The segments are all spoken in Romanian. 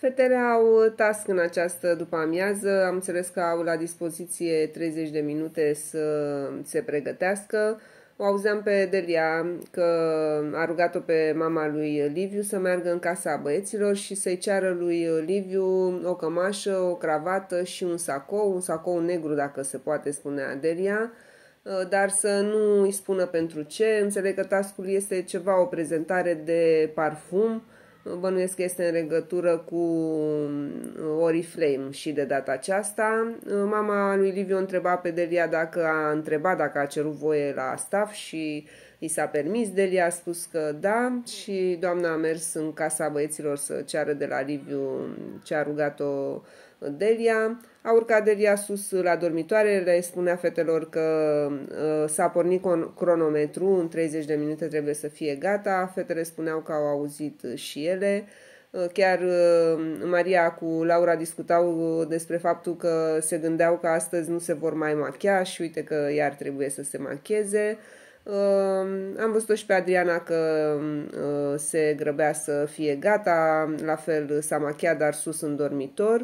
Fetele au task în această după-amiază, am înțeles că au la dispoziție 30 de minute să se pregătească. O auzeam pe Delia că a rugat-o pe mama lui Liviu să meargă în casa băieților și să-i ceară lui Liviu o cămașă, o cravată și un sacou, un sacou negru dacă se poate spune Delia, dar să nu îi spună pentru ce. Înțeleg că task este ceva o prezentare de parfum, bănuiesc că este în legătură cu um, Oriflame și de data aceasta. Uh, mama lui Liviu întreba pe Delia dacă a întrebat dacă a cerut voie la staff și i s-a permis. Delia a spus că da și doamna a mers în casa băieților să ceară de la Liviu ce a rugat-o Delia. A urcat Delia sus la dormitoare, le spunea fetelor că uh, s-a pornit con- cronometru, în 30 de minute trebuie să fie gata. Fetele spuneau că au auzit și ele. Uh, chiar uh, Maria cu Laura discutau uh, despre faptul că se gândeau că astăzi nu se vor mai machia și uite că iar trebuie să se macheze. Uh, am văzut-o și pe Adriana că uh, se grăbea să fie gata, la fel s-a machiat, dar sus în dormitor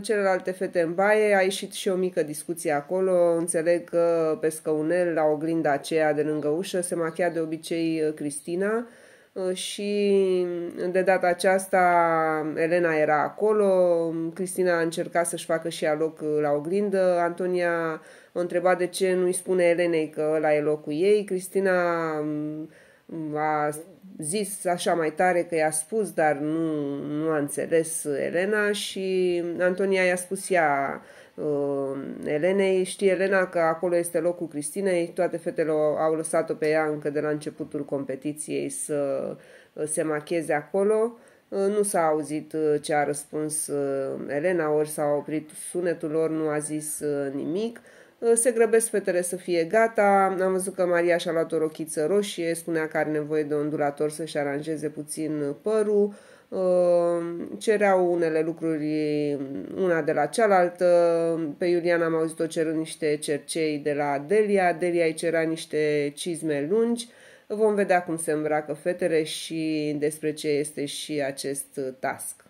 celelalte fete în baie, a ieșit și o mică discuție acolo, înțeleg că pe scăunel, la oglinda aceea de lângă ușă, se machia de obicei uh, Cristina uh, și de data aceasta Elena era acolo, Cristina a încercat să-și facă și ea loc uh, la oglindă, Antonia a întrebat de ce nu-i spune Elenei că la e locul ei, Cristina mm, a zis așa mai tare că i-a spus, dar nu, nu a înțeles Elena și Antonia i-a spus ea uh, Elenei, știe Elena că acolo este locul Cristinei, toate fetele au lăsat-o pe ea încă de la începutul competiției să uh, se macheze acolo. Uh, nu s-a auzit uh, ce a răspuns Elena, ori s-a oprit sunetul lor, nu a zis nimic. Ă, se grăbesc fetele să fie gata, am văzut că Maria și-a luat o rochiță roșie, spunea că are nevoie de ondulator să-și aranjeze puțin părul, ă, cereau unele lucruri una de la cealaltă, pe Iuliana am auzit-o cerând niște cercei de la Delia, Delia îi cerea niște cizme lungi, vom vedea cum se îmbracă fetele și despre ce este și acest task.